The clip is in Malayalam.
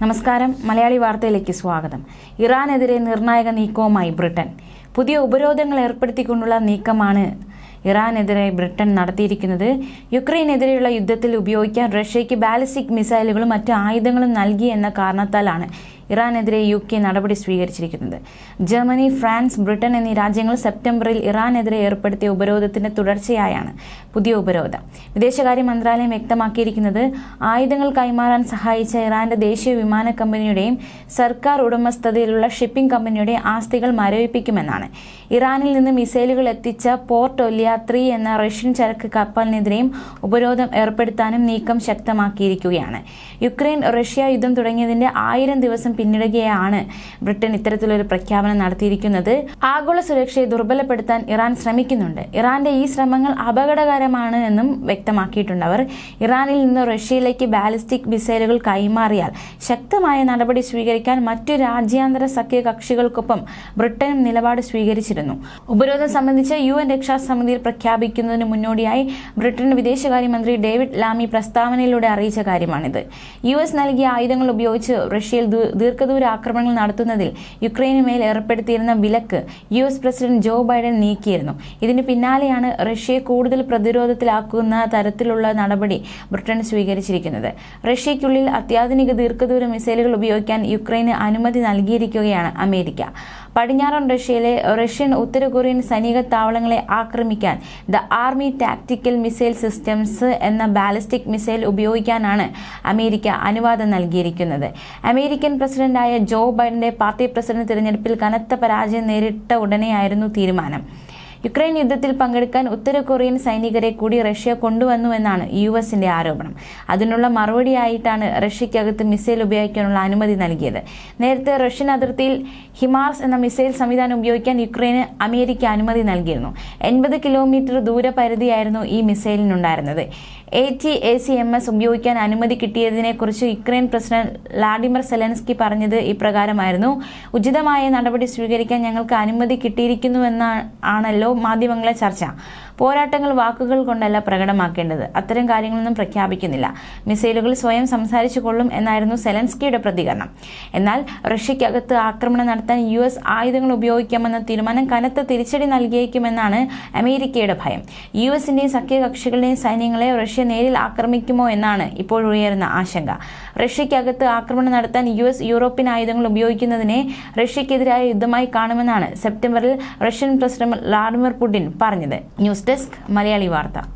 നമസ്കാരം മലയാളി വാർത്തയിലേക്ക് സ്വാഗതം ഇറാനെതിരെ നിർണായക നീക്കവുമായി ബ്രിട്ടൻ പുതിയ ഉപരോധങ്ങൾ ഏർപ്പെടുത്തിക്കൊണ്ടുള്ള നീക്കമാണ് ഇറാനെതിരെ ബ്രിട്ടൻ നടത്തിയിരിക്കുന്നത് യുക്രൈനെതിരെയുള്ള യുദ്ധത്തിൽ ഉപയോഗിക്കാൻ റഷ്യയ്ക്ക് ബാലിസ്റ്റിക് മിസൈലുകളും മറ്റ് ആയുധങ്ങളും നൽകി എന്ന കാരണത്താലാണ് ഇറാനെതിരെ യു കെ നടപടി സ്വീകരിച്ചിരിക്കുന്നത് ജർമ്മനി ഫ്രാൻസ് ബ്രിട്ടൻ എന്നീ രാജ്യങ്ങൾ സെപ്റ്റംബറിൽ ഇറാനെതിരെ ഏർപ്പെടുത്തിയ ഉപരോധത്തിന്റെ തുടർച്ചയായാണ് പുതിയ ഉപരോധം വിദേശകാര്യ മന്ത്രാലയം വ്യക്തമാക്കിയിരിക്കുന്നത് ആയുധങ്ങൾ കൈമാറാൻ സഹായിച്ച ഇറാന്റെ ദേശീയ വിമാന കമ്പനിയുടെയും സർക്കാർ ഉടമസ്ഥതയിലുള്ള ഷിപ്പിംഗ് കമ്പനിയുടെയും ആസ്തികൾ മരവിപ്പിക്കുമെന്നാണ് ഇറാനിൽ നിന്ന് മിസൈലുകൾ എത്തിച്ച പോർട്ട് ഒലിയ ത്രീ എന്ന റഷ്യൻ ചരക്ക് കപ്പലിനെതിരെയും ഉപരോധം ഏർപ്പെടുത്താനും നീക്കം ശക്തമാക്കിയിരിക്കുകയാണ് യുക്രൈൻ റഷ്യ യുദ്ധം തുടങ്ങിയതിന്റെ ആയിരം ദിവസം പിന്നിടുകയാണ് ബ്രിട്ടൻ ഇത്തരത്തിലൊരു പ്രഖ്യാപനം നടത്തിയിരിക്കുന്നത് ആഗോള സുരക്ഷയെ ദുർബലപ്പെടുത്താൻ ഇറാൻ ശ്രമിക്കുന്നുണ്ട് ഇറാന്റെ ഈ ശ്രമങ്ങൾ അപകടകരമാണ് എന്നും വ്യക്തമാക്കിയിട്ടുണ്ട് അവർ ഇറാനിൽ നിന്ന് റഷ്യയിലേക്ക് ബാലിസ്റ്റിക് മിസൈലുകൾ കൈമാറിയാൽ ശക്തമായ നടപടി സ്വീകരിക്കാൻ മറ്റു രാജ്യാന്തര സഖ്യകക്ഷികൾക്കൊപ്പം ബ്രിട്ടനും നിലപാട് സ്വീകരിച്ചിരുന്നു ഉപരോധം സംബന്ധിച്ച് യു എൻ രക്ഷാസമിതിയിൽ പ്രഖ്യാപിക്കുന്നതിന് മുന്നോടിയായി ബ്രിട്ടൻ വിദേശകാര്യമന്ത്രി ഡേവിഡ് ലാമി പ്രസ്താവനയിലൂടെ അറിയിച്ച കാര്യമാണിത് യു എസ് നൽകിയ ആയുധങ്ങൾ ഉപയോഗിച്ച് റഷ്യയിൽ ദീർഘദൂര ആക്രമണങ്ങൾ നടത്തുന്നതിൽ യുക്രൈന് മേൽ ഏർപ്പെടുത്തിയിരുന്ന വിലക്ക് U S president Joe Biden നീക്കിയിരുന്നു ഇതിന് പിന്നാലെയാണ് റഷ്യയെ കൂടുതൽ പ്രതിരോധത്തിലാക്കുന്ന തരത്തിലുള്ള നടപടി ബ്രിട്ടൻ സ്വീകരിച്ചിരിക്കുന്നത് റഷ്യയ്ക്കുള്ളിൽ അത്യാധുനിക ദീർഘദൂര മിസൈലുകൾ ഉപയോഗിക്കാൻ യുക്രൈന് അനുമതി നൽകിയിരിക്കുകയാണ് അമേരിക്ക പടിഞ്ഞാറൻ റഷ്യയിലെ റഷ്യൻ ഉത്തര കൊറിയൻ സൈനിക താവളങ്ങളെ ആക്രമിക്കാൻ the army tactical missile systems എന്ന ബാലിസ്റ്റിക് മിസൈൽ ഉപയോഗിക്കാനാണ് അമേരിക്ക അനുവാദം നൽകിയിരിക്കുന്നത് അമേരിക്കൻ പ്രസിഡന്റ് പ്രസിഡന്റായ ജോ ബൈഡന്റെ പാർട്ടി പ്രസിഡന്റ് തിരഞ്ഞെടുപ്പിൽ കനത്ത പരാജയം നേരിട്ട ഉടനെയായിരുന്നു തീരുമാനം യുക്രൈൻ യുദ്ധത്തിൽ പങ്കെടുക്കാൻ ഉത്തര കൊറിയൻ സൈനികരെ കൂടി റഷ്യ കൊണ്ടുവന്നുവെന്നാണ് യു എസിന്റെ ആരോപണം അതിനുള്ള മറുപടിയായിട്ടാണ് റഷ്യക്കകത്ത് മിസൈൽ ഉപയോഗിക്കാനുള്ള അനുമതി നൽകിയത് നേരത്തെ റഷ്യൻ അതിർത്തിയിൽ ഹിമാർസ് എന്ന മിസൈൽ സംവിധാനം ഉപയോഗിക്കാൻ യുക്രൈന് അമേരിക്ക അനുമതി നൽകിയിരുന്നു എൺപത് കിലോമീറ്റർ ദൂരപരിധിയായിരുന്നു ഈ മിസൈലിനുണ്ടായിരുന്നത് A T A C M S ഉപയോഗിക്കാൻ അനുമതി കിട്ടിയതിനെക്കുറിച്ച് യുക്രൈൻ പ്രസിഡന്റ് വ്ളാഡിമർ സെലൻസ്കി പറഞ്ഞത് ഇപ്രകാരമായിരുന്നു ഉചിതമായ നടപടി സ്വീകരിക്കാൻ ഞങ്ങൾക്ക് അനുമതി കിട്ടിയിരിക്കുന്നുവെന്നാണല്ലോ മാധ്യമങ്ങളെ ചർച്ച പോരാട്ടങ്ങൾ വാക്കുകൾ കൊണ്ടല്ല പ്രകടമാക്കേണ്ടത് അത്തരം കാര്യങ്ങളൊന്നും പ്രഖ്യാപിക്കുന്നില്ല മിസൈലുകൾ സ്വയം സംസാരിച്ചു കൊള്ളും എന്നായിരുന്നു സെലൻസ്കിയുടെ പ്രതികരണം എന്നാൽ റഷ്യക്കകത്ത് ആക്രമണം നടത്താൻ യു എസ് ആയുധങ്ങൾ ഉപയോഗിക്കാമെന്ന തീരുമാനം കനത്ത തിരിച്ചടി നൽകിയേക്കുമെന്നാണ് അമേരിക്കയുടെ ഭയം യു എസിന്റെയും സഖ്യകക്ഷികളുടെയും സൈന്യങ്ങളെ റഷ്യ നേരിൽ ആക്രമിക്കുമോ എന്നാണ് ഇപ്പോഴുയരുന്ന ആശങ്ക റഷ്യക്കകത്ത് ആക്രമണം നടത്താൻ യു എസ് യൂറോപ്യൻ ആയുധങ്ങൾ ഉപയോഗിക്കുന്നതിനെ റഷ്യക്കെതിരായ യുദ്ധമായി കാണുമെന്നാണ് സെപ്റ്റംബറിൽ റഷ്യൻ പ്രസിഡന്റ് വ്ളാഡിമിർ പുടിൻ പറഞ്ഞത് ന്യൂസ് desk María Libarta.